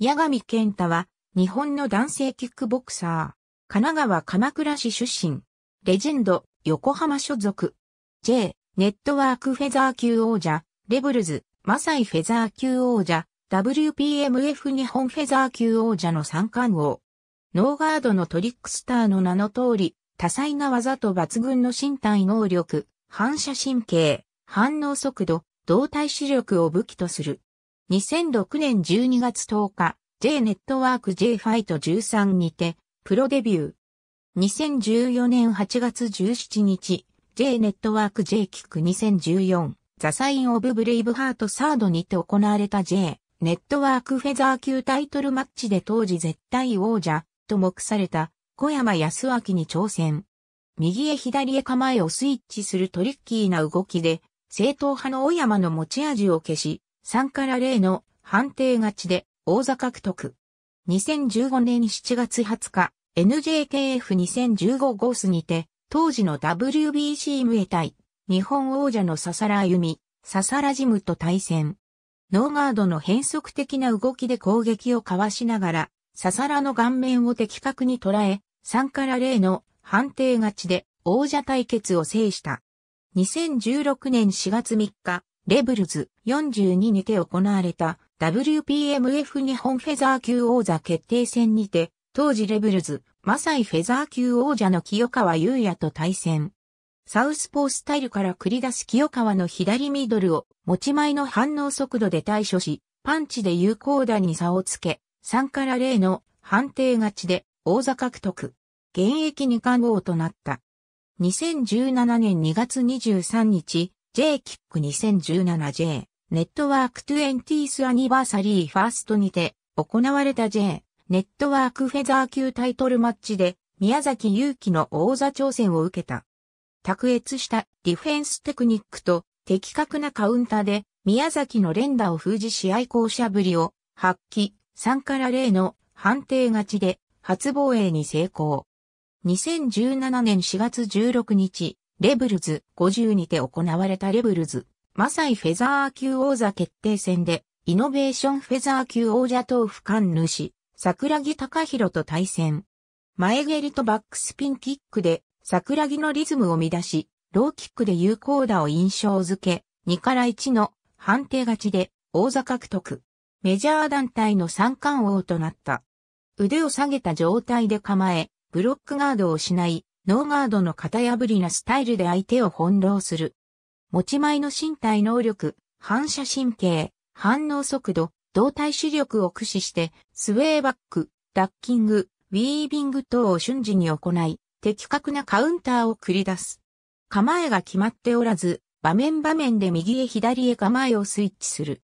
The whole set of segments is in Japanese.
矢上健太は、日本の男性キックボクサー。神奈川鎌倉市出身。レジェンド、横浜所属。J、ネットワークフェザー級王者、レブルズ、マサイフェザー級王者、WPMF 日本フェザー級王者の三冠王。ノーガードのトリックスターの名の通り、多彩な技と抜群の身体能力、反射神経、反応速度、動体視力を武器とする。2006年12月10日、J ネットワーク J ファイト13にて、プロデビュー。2014年8月17日、J ネットワーク J キック2014、ザサインオブブレイブハートサードにて行われた J ネットワークフェザー級タイトルマッチで当時絶対王者と目された小山康明に挑戦。右へ左へ構えをスイッチするトリッキーな動きで、正統派の小山の持ち味を消し、3から0の判定勝ちで王座獲得。2015年7月20日、NJKF2015 ゴースにて、当時の WBC ムエタイ、日本王者の笹ユ歩サ笹ラジムと対戦。ノーガードの変則的な動きで攻撃をかわしながら、笹ラの顔面を的確に捉え、3から0の判定勝ちで王者対決を制した。2016年4月3日、レブルズ42にて行われた WPMF 日本フェザー級王座決定戦にて、当時レブルズ、マサイフェザー級王者の清川優也と対戦。サウスポースタイルから繰り出す清川の左ミドルを持ち前の反応速度で対処し、パンチで有効打に差をつけ、3から0の判定勝ちで王座獲得。現役二冠王となった。2017年2月23日、JKIC2017J ネットワーク 20th アニバーサリーファーストにて行われた J ネットワークフェザー級タイトルマッチで宮崎祐希の王座挑戦を受けた。卓越したディフェンステクニックと的確なカウンターで宮崎の連打を封じ試合校舎ぶりを発揮3から0の判定勝ちで初防衛に成功。2017年4月16日、レブルズ50にて行われたレブルズ、マサイフェザー級王座決定戦で、イノベーションフェザー級王者豆腐館主、桜木隆弘と対戦。前蹴りとバックスピンキックで、桜木のリズムを乱し、ローキックで有効打を印象づけ、2から1の判定勝ちで王座獲得。メジャー団体の三冠王となった。腕を下げた状態で構え、ブロックガードをしないノーガードの型破りなスタイルで相手を翻弄する。持ち前の身体能力、反射神経、反応速度、動体視力を駆使して、スウェーバック、ダッキング、ウィービング等を瞬時に行い、的確なカウンターを繰り出す。構えが決まっておらず、場面場面で右へ左へ構えをスイッチする。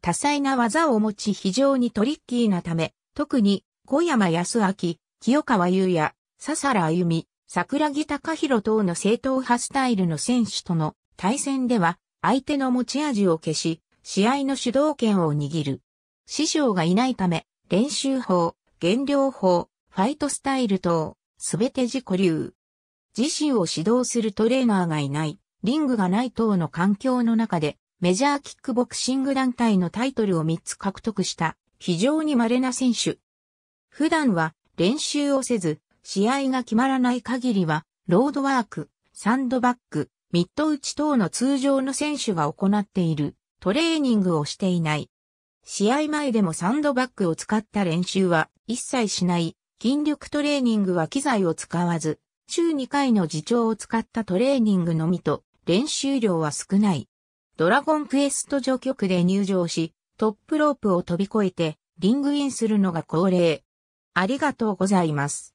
多彩な技を持ち非常にトリッキーなため、特に小山康明、清川優也、笹原歩美、桜木隆弘等の正統派スタイルの選手との対戦では相手の持ち味を消し、試合の主導権を握る。師匠がいないため、練習法、減量法、ファイトスタイル等、すべて自己流。自身を指導するトレーナーがいない、リングがない等の環境の中で、メジャーキックボクシング団体のタイトルを3つ獲得した、非常に稀な選手。普段は練習をせず、試合が決まらない限りは、ロードワーク、サンドバッグ、ミット打ち等の通常の選手が行っているトレーニングをしていない。試合前でもサンドバッグを使った練習は一切しない。筋力トレーニングは機材を使わず、週2回の自重を使ったトレーニングのみと練習量は少ない。ドラゴンクエスト序曲で入場し、トップロープを飛び越えてリングインするのが恒例。ありがとうございます。